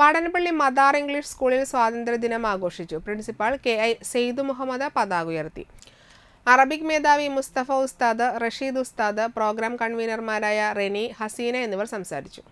Vadanappally Madar English സ്കൂളിൽ സ്വാതന്ത്ര്യദിനം ആഘോഷിച്ചു principal K I Syed Muhammad പതാക ഉയർത്തി അറബിക് മേധാവി മുസ്തഫ ഉസ്താദ് റഷീദ് ഉസ്താദ് പ്രോഗ്രാം കൺവീനർമാരായ റെനി ഹസീന എന്നിവർ സംസാരിച്ചു